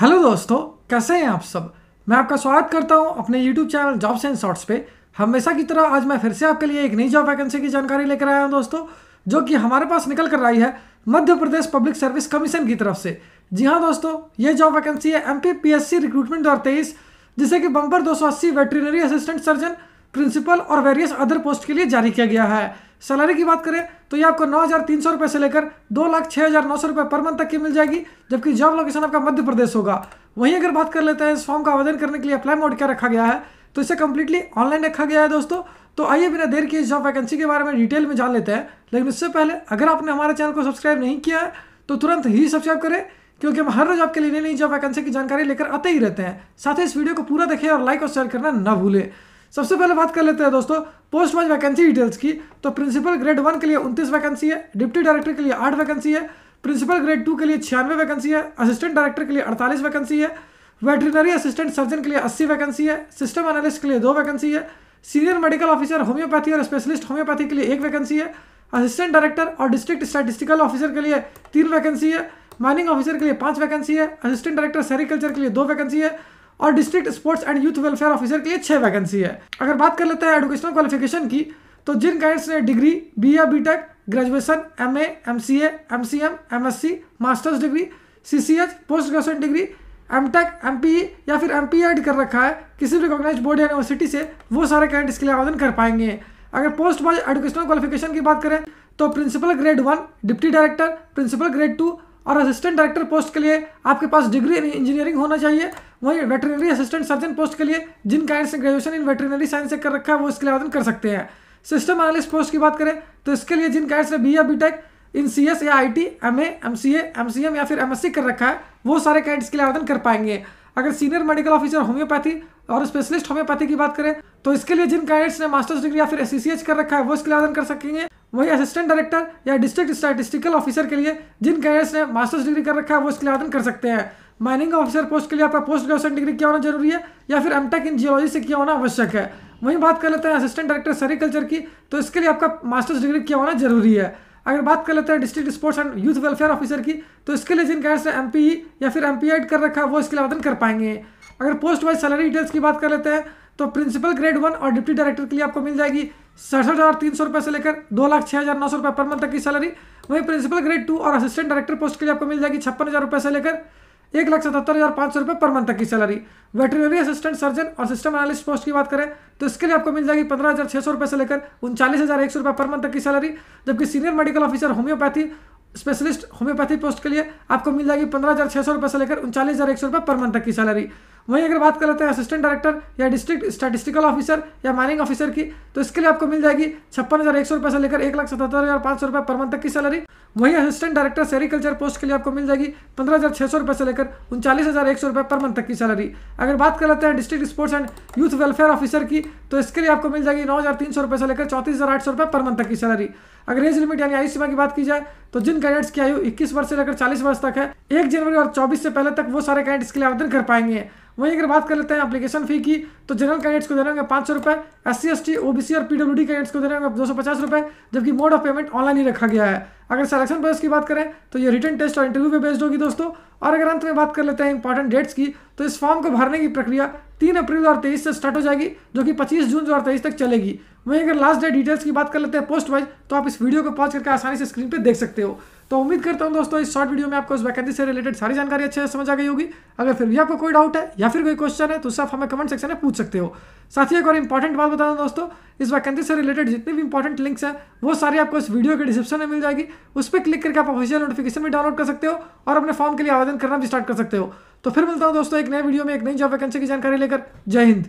hello दोस्तों कैसे हैं आप सब मैं आपका स्वागत करता हूं अपने YouTube channel jobs and shorts पे हमेशा की तरह आज मैं फिर से आपके लिए एक नई जॉब वैकेंसी की जानकारी लेकर आया हूं दोस्तों जो कि हमारे पास निकल कर आई है Madhya Pradesh public service commission की तरफ से जी हाँ दोस्तों ये जॉब वैकेंसी है एम रिक्रूटमेंट दो तेईस जिसे कि बम्पर दो सौ असिस्टेंट सर्जन प्रिंसिपल और वेरियस अदर पोस्ट के लिए जारी किया गया है सैलरी की बात करें तो ये आपको नौ हज़ार तीन सौ से लेकर दो लाख छः हज़ार नौ सौ रुपये पर मंथ तक की मिल जाएगी जबकि जॉब लोकेशन आपका मध्य प्रदेश होगा वहीं अगर बात कर लेते हैं इस फॉर्म का आवेदन करने के लिए अप्लाई मोड क्या रखा गया है तो इसे कम्प्लीटली ऑनलाइन रखा गया है दोस्तों तो आइए बिना देर किए जॉब वैकेंसी के बारे में डिटेल में जान लेते हैं लेकिन उससे पहले अगर आपने हमारे चैनल को सब्सक्राइब नहीं किया है तो तुरंत ही सब्सक्राइब करें क्योंकि हम हर रोज आपके लिए नई नई जॉब वैकेंसी की जानकारी लेकर आते ही रहते हैं साथ ही इस वीडियो को पूरा देखें और लाइक और शेयर करना ना भूलें सबसे पहले बात कर लेते हैं दोस्तों पोस्ट वाइज वैकेंसी डिटेल्स की तो प्रिंसिपल ग्रेड वन के लिए उनतीस वैकेंसी है डिप्टी डायरेक्टर के लिए आठ वैकेंसी है प्रिंसिपल ग्रेड टू के लिए छियानवे वैकेंसी है असिस्टेंट डायरेक्टर के लिए अड़तालीस वैकेंसी है वेटरनरी असिस्टेंट सर्जन के लिए अस्सी वैकेंसी है सिस्टम एनालिस्ट के लिए दो वैकेंसी है सीनियर मेडिकल ऑफिसर होम्योपैथी और स्पेशलिस्ट होम्योपैथी के लिए एक वैकेंसी है असिस्टेंट डायरेक्टर और डिस्ट्रिक्ट स्टैटिस्टिकल ऑफिसर के लिए तीन वैकेंसी है माइनिंग ऑफिसर के लिए पांच वैकेंसी है असिस्टेंट डायरेक्टर सेरिकल्चर के लिए दो वैकेंसी है और district sports and youth welfare officer के लिए छह वैकेंसी है अगर बात कर लेते हैं एडुकेशनल क्वालिफिकेशन की तो जिन कैंडिडेट्स ने डिग्री बी या B tech graduation M A M C M C M M S C masters degree C C H post graduation degree M tech M P E या फिर M P Ed कर रखा है किसी भी recognise board या university से वो सारे कैंडिडेट्स के लिए आवेदन कर पाएंगे अगर पोस्ट वाइज एडुकेशनल क्वालिफिकेशन की बात करें तो principal grade one deputy director principal grade two और असिस्टेंट डायरेक्टर पोस्ट के लिए आपके पास डिग्री इन इंजीनियरिंग होना चाहिए वहीं वेटरनरी असिस्टेंट सर्जन पोस्ट के लिए जिन काइंड से ग्रेजुएशन इन वेटरनरी साइंस से कर रखा है वो इसके लिए आवेदन कर सकते हैं सिस्टम एनालिस्ट पोस्ट की बात करें तो इसके लिए जिन काइंड से बी या B tech in C S या I T M A M C M C M या फिर एम एस सी कर रखा है वो सारे कैंड के लिए आवेदन कर पाएंगे अगर सीनियर मेडिकल ऑफिसर होम्योपैथी और स्पेशलिस्ट होम्योपैथी की बात करें तो इसके लिए जिन कैंडिडेट्स ने मास्टर्स डिग्री या फिर एस कर रखा है वो इसके लिए आवेदन कर सकेंगे वही असिस्टेंट डायरेक्टर या डिस्ट्रिक्ट स्टैटिस्टिकल ऑफिसर के लिए जिन कैंडिडेट्स ने मास्टर्स डिग्री कर रखा है वो इसके लिए आवेदन कर सकते हैं माइनिंग ऑफिसर पोस्ट के लिए आपका पोस्ट ग्रेजुएशन डिग्री क्या होना जरूरी है या फिर एम इन जियोलॉजी से क्या होना आवश्यक है वहीं बात कर लेते हैं असिस्टेंट डायरेक्टर सेरिकल्चर की तो इसके लिए आपका मास्टर्स डिग्री क्या होना जरूरी है अगर बात कर लेते हैं district sports and youth welfare officer की तो इसके लिए जिन कैंडिडेट्स ने एम e या फिर एम e कर रखा है वो इसके लिए आवेदन कर पाएंगे अगर पोस्ट वाइज सैलरी डिटेल्स की बात कर लेते हैं तो प्रिंसिपल ग्रेड वन और डिप्टी डायरेक्टर के लिए आपको मिल जाएगी सड़सठ हज़ार तीन सौ रुपये से लेकर दो लाख छः हज़ार नौ सौ रुपये पर मंथ तक की सैलरी वहीं प्रिंसिपल ग्रेड टू और असिस्टेंट डायरेक्टर पोस्ट के लिए आपको मिल जाएगी छप्पन हज़ार रुपये से लेकर एक लाख सतहत्तर हज़ार पाँच सौ रुपये पर मंथ तक की सैलरी वेटरनरी असिस्टेंट सर्जन और सिस्टम एनालिस्ट पोस्ट की बात करें तो इसके लिए आपको मिल जाएगी पंद्रह हज़ार छः सौ रुपये से लेकर उनचालीस हज़ार एक सौ रुपये पर मंथ तक की सैलरी जबकि senior medical officer homoeopathy specialist homoeopathy post के लिए आपको मिल जाएगी पंद्रह हज़ार छः सौ रुपये से लेकर उनचालीस हज़ार एक सौ रुपये पर मंथ तक की सैलरी वहीं अगर बात कर लेते हैं असिस्टेंट डायरेक्टर या डिस्ट्रिक्ट स्टैटिस्टिकल ऑफिसर या माइनिंग ऑफिसर की तो इसके लिए आपको मिल जाएगी छप्पन हज़ार एक सौ रुपये से लेकर एक लाख सतहत्तर हज़ार पाँच सौ रुपये पर मंथ तक की सैलरी वहीं असिस्टेंट डायरेक्टर सेरिकल्चर पोस्ट के लिए आपको मिल जाएगी पंद्रह हज़ार छः सौ रुपये से लेकर उनचालीस हज़ार एक सौ रुपये पर मंथ तक की सैलरी अगर बात कर लेते हैं district sports and youth welfare officer की तो इसके लिए आपको मिल जाएगी नौ हज़ार तीन सौ रुपये से लेकर चौंतीस हज़ार आठ सौ रुपये पर मंथ तक की सैलरी अगर एज लिमिट यानी आयु सीमा की बात की जाए तो जिन कैंडिडेट्स की आयु 21 वर्ष से लेकर 40 वर्ष तक है एक जनवरी और 24 से पहले तक वो सारे कैंडिडेट के लिए आवेदन कर पाएंगे वहीं अगर बात कर लेते हैं एप्लीकेशन फी की तो जनरल कैंडिडेट्स को देने होंगे पाँच सौ रुपये S C S T O B C और पी डब्ल्यू डी कैंडिडेट्स को देने होंगे दो सौ पचास रुपये जबकि मोड ऑफ पेमेंट ऑनलाइन ही रखा गया है अगर सिलेक्शन प्रोसेस की बात करें तो ये रिटर्न टेस्ट और इंटरव्यू पे बेस्ड होगी दोस्तों और अगर अंत में बात कर लेते हैं इंपॉर्टेंट डेट्स की तो इस फॉर्म को भरने की प्रक्रिया तीन अप्रैल दो तेईस से स्टार्ट हो जाएगी जो कि पच्चीस जून दो हज़ार तेईस तक चलेगी वहीं अगर लास्ट डे डिटेल्स की बात कर लेते हैं पोस्ट वाइज तो आप इस वीडियो को पॉज करके आसानी से स्क्रीन पर देख सकते हो तो उम्मीद करता हूँ दोस्तों इस शॉर्ट वीडियो में आपको इस वैकेंसी से रिलेटेड सारी जानकारी अच्छे से समझ आ गई होगी अगर फिर भी आपको कोई डाउट है या फिर कोई क्वेश्चन है तो उससे आप हमें कमेंट सेक्शन में पूछ सकते हो साथ ही एक और इंपॉर्टेंट बात बता दूँ दोस्तों इस वैकेंसी से रिलेटेड जितने भी इंपॉर्टेंट लिंक्स हैं वो सारी आपको इस वीडियो के डिस्क्रिप्शन में मिल जाएगी उस पर क्लिक करके आप ऑफिशियल नोटिफिकेशन भी डाउनलोड कर सकते हो और अपने फॉर्म के लिए आवेदन करना भी स्टार्ट कर सकते हो तो फिर मिलता हूँ दोस्तों एक नए वीडियो में एक नई जॉब वैकेंसी की जानकारी लेकर जय हिंद